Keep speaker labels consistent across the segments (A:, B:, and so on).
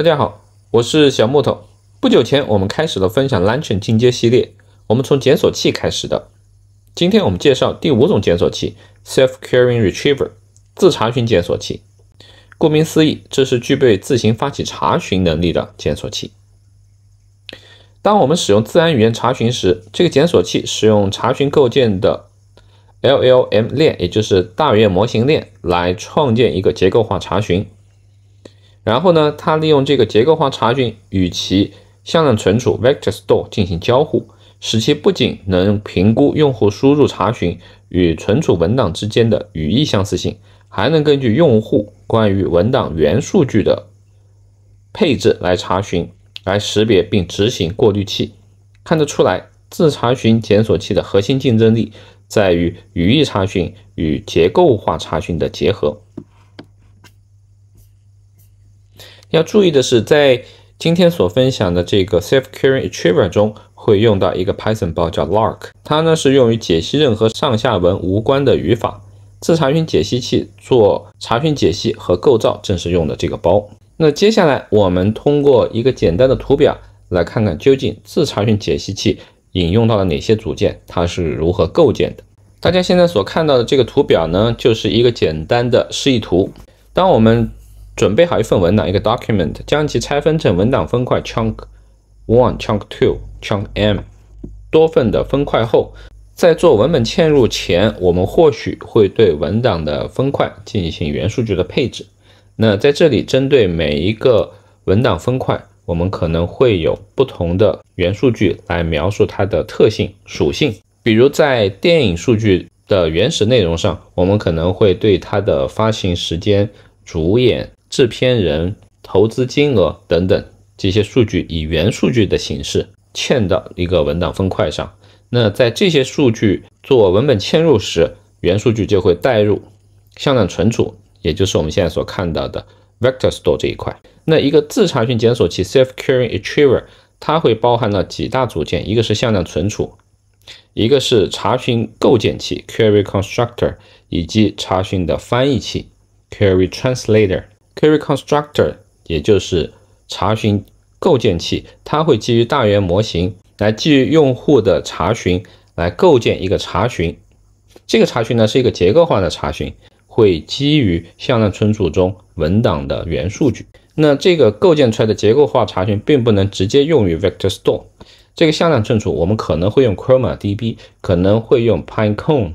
A: 大家好，我是小木头。不久前，我们开始了分享 Luncheon 进阶系列，我们从检索器开始的。今天我们介绍第五种检索器 ——self-caring retriever，自查询检索器。顾名思义，这是具备自行发起查询能力的检索器。当我们使用自然语言查询时，这个检索器使用查询构建的 LLM 链，也就是大语言模型链来创建一个结构化查询。然后呢，它利用这个结构化查询与其向量存储 （vector store） 进行交互，使其不仅能评估用户输入查询与存储文档之间的语义相似性，还能根据用户关于文档元数据的配置来查询、来识别并执行过滤器。看得出来，自查询检索器的核心竞争力在于语义查询与结构化查询的结合。要注意的是，在今天所分享的这个 Safe Query e g a l u a t e r 中会用到一个 Python 包，叫 Lark。它呢是用于解析任何上下文无关的语法自查询解析器做查询解析和构造，正是用的这个包。那接下来我们通过一个简单的图表来看看究竟自查询解析器引用到了哪些组件，它是如何构建的。大家现在所看到的这个图表呢，就是一个简单的示意图。当我们准备好一份文档，一个 document，将其拆分成文档分块 chunk one, chunk two, chunk m 多份的分块后，在做文本嵌入前，我们或许会对文档的分块进行元数据的配置。那在这里，针对每一个文档分块，我们可能会有不同的元数据来描述它的特性属性。比如在电影数据的原始内容上，我们可能会对它的发行时间、主演。制片人、投资金额等等这些数据，以原数据的形式嵌到一个文档分块上。那在这些数据做文本嵌入时，原数据就会带入向量存储，也就是我们现在所看到的 vector store 这一块。那一个自查询检索器 self-query retriever，它会包含了几大组件：一个是向量存储，一个是查询构建器 query constructor，以及查询的翻译器 query translator。Query Constructor 也就是查询构建器，它会基于大源模型来基于用户的查询来构建一个查询。这个查询呢是一个结构化的查询，会基于向量存储中文档的元数据。那这个构建出来的结构化查询并不能直接用于 Vector Store 这个向量存储，我们可能会用 Chroma DB，可能会用 Pinecone。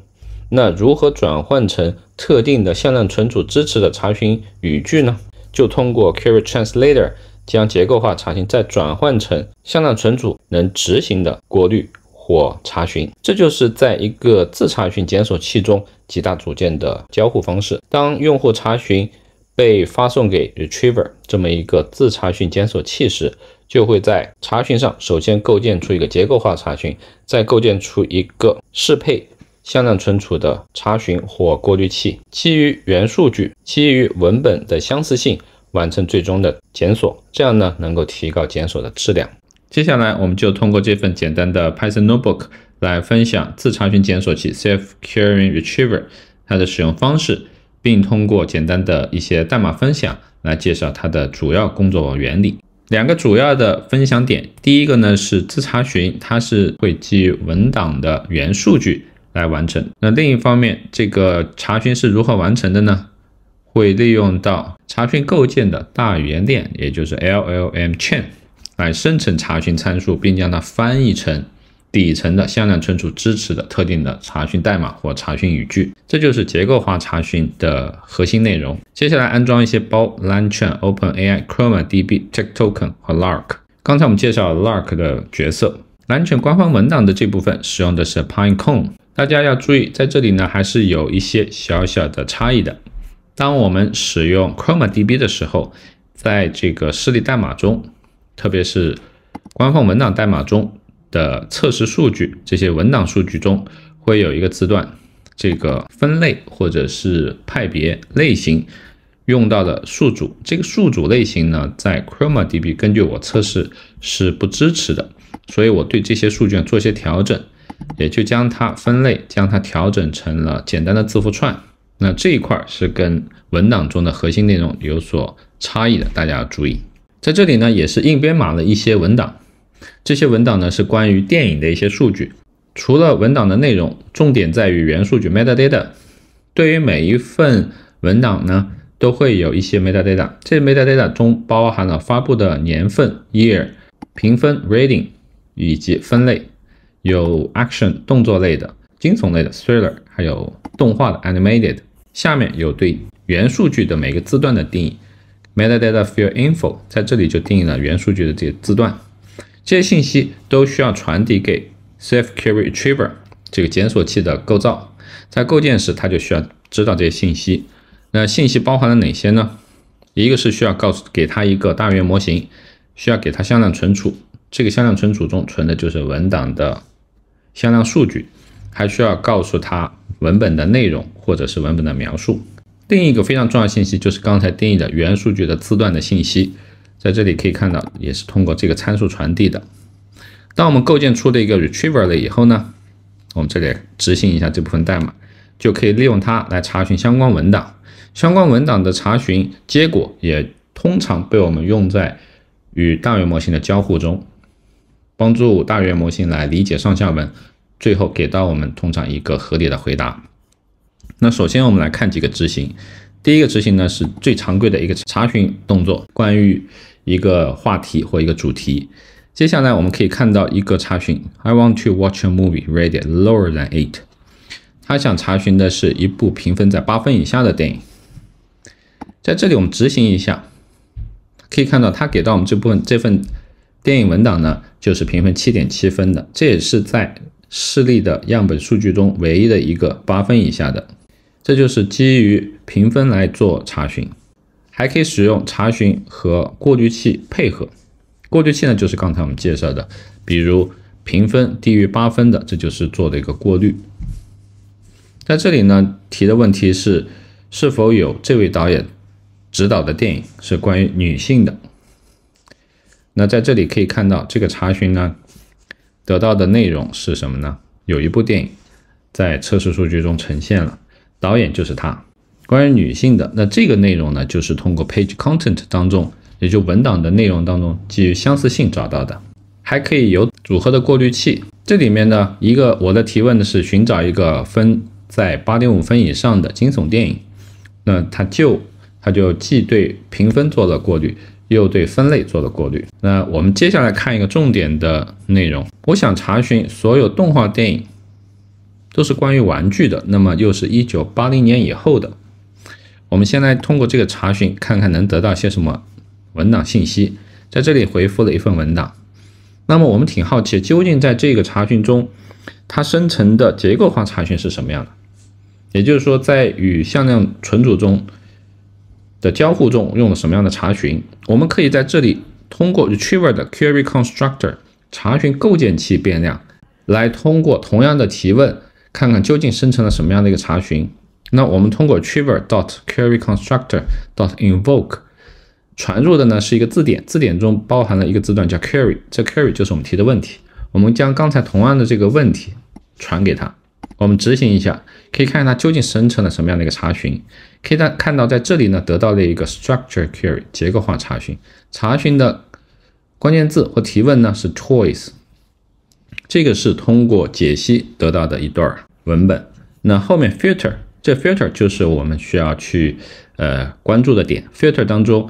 A: 那如何转换成特定的向量存储支持的查询语句呢？就通过 Query Translator 将结构化查询再转换成向量存储能执行的过滤或查询。这就是在一个自查询检索器中几大组件的交互方式。当用户查询被发送给 Retriever 这么一个自查询检索器时，就会在查询上首先构建出一个结构化查询，再构建出一个适配。向量存储的查询或过滤器，基于元数据、基于文本的相似性完成最终的检索，这样呢能够提高检索的质量。接下来我们就通过这份简单的 Python Notebook 来分享自查询检索器 （Self-Query Retriever） 它的使用方式，并通过简单的一些代码分享来介绍它的主要工作原理。两个主要的分享点，第一个呢是自查询，它是会基于文档的元数据。来完成。那另一方面，这个查询是如何完成的呢？会利用到查询构建的大语言链，也就是 LLM chain，来生成查询参数，并将它翻译成底层的向量存储支持的特定的查询代码或查询语句。这就是结构化查询的核心内容。接下来安装一些包：Langchain、OpenAI、ChromaDB、t i k t t o k e n 和 Lark。刚才我们介绍 Lark 的角色。蓝犬官方文档的这部分使用的是 Pinecone，大家要注意，在这里呢还是有一些小小的差异的。当我们使用 ChromaDB 的时候，在这个示例代码中，特别是官方文档代码中的测试数据，这些文档数据中会有一个字段，这个分类或者是派别类型用到的数组，这个数组类型呢，在 ChromaDB 根据我测试是不支持的。所以我对这些数据做一些调整，也就将它分类，将它调整成了简单的字符串。那这一块是跟文档中的核心内容有所差异的，大家要注意。在这里呢，也是硬编码了一些文档。这些文档呢是关于电影的一些数据。除了文档的内容，重点在于元数据 （metadata）。对于每一份文档呢，都会有一些 metadata。这 metadata 中包含了发布的年份 （year）、评分 （rating）。以及分类有 action 动作类的、惊悚类的 thriller，还有动画的 animated。下面有对元数据的每个字段的定义，metadata field info 在这里就定义了元数据的这些字段，这些信息都需要传递给 CF Query Retriever 这个检索器的构造，在构建时它就需要知道这些信息。那信息包含了哪些呢？一个是需要告诉给它一个大元模型，需要给它向量存储。这个向量存储中存的就是文档的向量数据，还需要告诉它文本的内容或者是文本的描述。另一个非常重要信息就是刚才定义的元数据的字段的信息，在这里可以看到也是通过这个参数传递的。当我们构建出的一个 retriever 了以后呢，我们这里执行一下这部分代码，就可以利用它来查询相关文档。相关文档的查询结果也通常被我们用在与大元模型的交互中。帮助大语言模型来理解上下文，最后给到我们通常一个合理的回答。那首先我们来看几个执行。第一个执行呢是最常规的一个查询动作，关于一个话题或一个主题。接下来我们可以看到一个查询：I want to watch a movie rated lower than eight。他想查询的是一部评分在八分以下的电影。在这里我们执行一下，可以看到他给到我们这部分这份。电影文档呢，就是评分七点七分的，这也是在视例的样本数据中唯一的一个八分以下的。这就是基于评分来做查询，还可以使用查询和过滤器配合。过滤器呢，就是刚才我们介绍的，比如评分低于八分的，这就是做的一个过滤。在这里呢，提的问题是是否有这位导演执导的电影是关于女性的。那在这里可以看到，这个查询呢，得到的内容是什么呢？有一部电影在测试数据中呈现了，导演就是他，关于女性的。那这个内容呢，就是通过 page content 当中，也就文档的内容当中，基于相似性找到的。还可以有组合的过滤器。这里面呢，一个我的提问的是寻找一个分在八点五分以上的惊悚电影，那他就他就既对评分做了过滤。又对分类做了过滤。那我们接下来看一个重点的内容。我想查询所有动画电影都是关于玩具的，那么又是一九八零年以后的。我们先来通过这个查询看看能得到些什么文档信息。在这里回复了一份文档。那么我们挺好奇，究竟在这个查询中，它生成的结构化查询是什么样的？也就是说，在与向量存储中的交互中用了什么样的查询？我们可以在这里通过 retriever 的 query constructor 查询构建器变量，来通过同样的提问，看看究竟生成了什么样的一个查询。那我们通过 retriever dot query constructor dot invoke 传入的呢是一个字典，字典中包含了一个字段叫 query，这 query 就是我们提的问题。我们将刚才同样的这个问题传给它。我们执行一下，可以看看它究竟生成了什么样的一个查询。可以看看到在这里呢得到了一个 s t r u c t u r e query 结构化查询。查询的关键字或提问呢是 choice。这个是通过解析得到的一段文本。那后面 filter，这 filter 就是我们需要去呃关注的点。filter 当中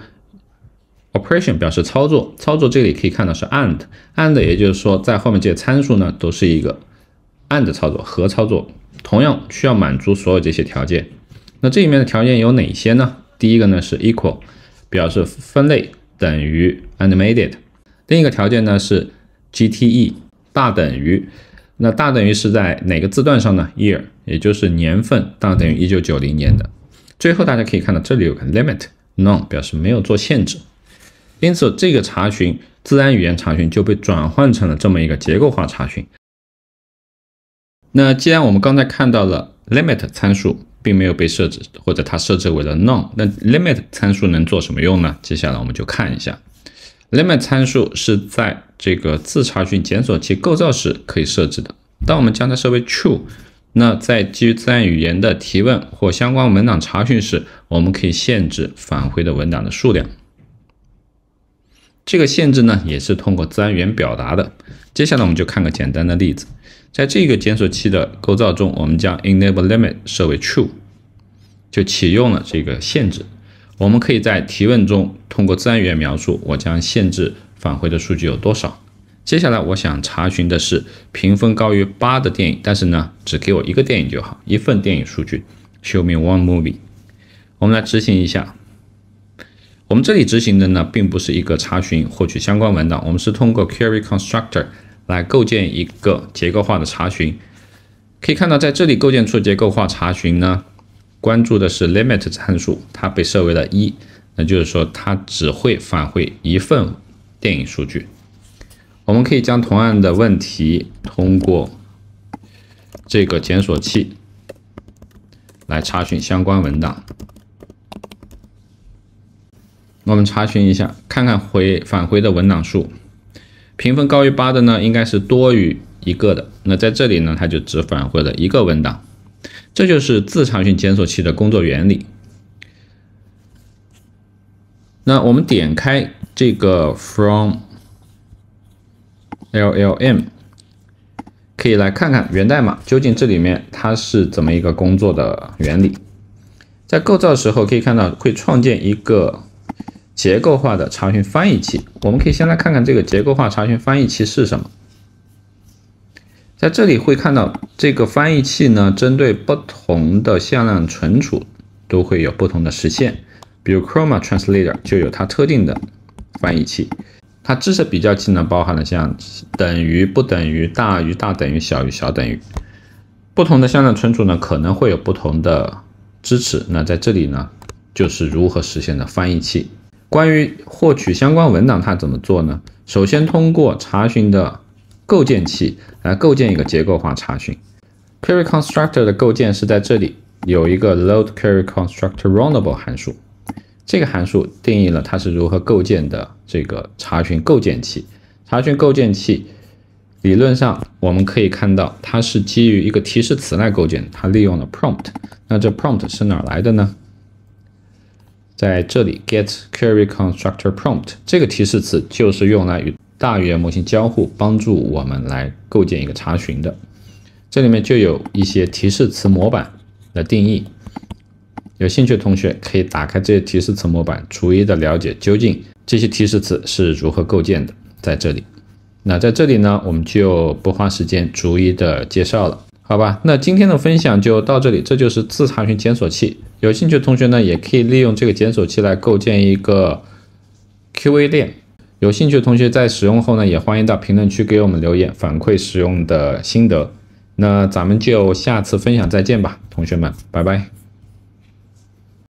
A: operation 表示操作，操作这里可以看到是 and，and 也就是说在后面这些参数呢都是一个。and 操作和操作同样需要满足所有这些条件。那这里面的条件有哪些呢？第一个呢是 equal，表示分类等于 animated。另一个条件呢是 gte，大等于。那大等于是在哪个字段上呢？year，也就是年份大等于一九九零年的。最后大家可以看到，这里有个 limit none，表示没有做限制。因此，这个查询自然语言查询就被转换成了这么一个结构化查询。那既然我们刚才看到了 limit 参数并没有被设置，或者它设置为了 none，那 limit 参数能做什么用呢？接下来我们就看一下，limit 参数是在这个自查询检索器构造时可以设置的。当我们将它设为 true，那在基于自然语言的提问或相关文档查询时，我们可以限制返回的文档的数量。这个限制呢，也是通过自然语言表达的。接下来我们就看个简单的例子。在这个检索器的构造中，我们将 enable limit 设为 true，就启用了这个限制。我们可以在提问中通过自然语言描述，我将限制返回的数据有多少。接下来，我想查询的是评分高于八的电影，但是呢，只给我一个电影就好，一份电影数据。Show me one movie。我们来执行一下。我们这里执行的呢，并不是一个查询获取相关文档，我们是通过 query constructor。来构建一个结构化的查询，可以看到，在这里构建出结构化查询呢，关注的是 limit 参数，它被设为了一，那就是说它只会返回一份电影数据。我们可以将同样的问题通过这个检索器来查询相关文档。我们查询一下，看看回返回的文档数。评分高于八的呢，应该是多于一个的。那在这里呢，它就只返回了一个文档。这就是自查询检索器的工作原理。那我们点开这个 from LLM，可以来看看源代码究竟这里面它是怎么一个工作的原理。在构造的时候可以看到，会创建一个。结构化的查询翻译器，我们可以先来看看这个结构化查询翻译器是什么。在这里会看到这个翻译器呢，针对不同的向量存储都会有不同的实现，比如 Chroma Translator 就有它特定的翻译器。它知识比较器呢，包含了像等于、不等于、大于、大等于、小于、小等于。不同的向量存储呢，可能会有不同的支持。那在这里呢，就是如何实现的翻译器。关于获取相关文档，它怎么做呢？首先通过查询的构建器来构建一个结构化查询。Query Constructor 的构建是在这里有一个 load Query Constructor Runnable 函数。这个函数定义了它是如何构建的这个查询构建器。查询构建器理论上我们可以看到它是基于一个提示词来构建，它利用了 prompt。那这 prompt 是哪来的呢？在这里，get query constructor prompt 这个提示词就是用来与大语言模型交互，帮助我们来构建一个查询的。这里面就有一些提示词模板的定义，有兴趣的同学可以打开这些提示词模板，逐一的了解究竟这些提示词是如何构建的。在这里，那在这里呢，我们就不花时间逐一的介绍了，好吧？那今天的分享就到这里，这就是自查询检索器。有兴趣的同学呢，也可以利用这个检索器来构建一个 Q A 链。有兴趣的同学在使用后呢，也欢迎到评论区给我们留言反馈使用的心得。那咱们就下次分享再见吧，同学们，拜拜。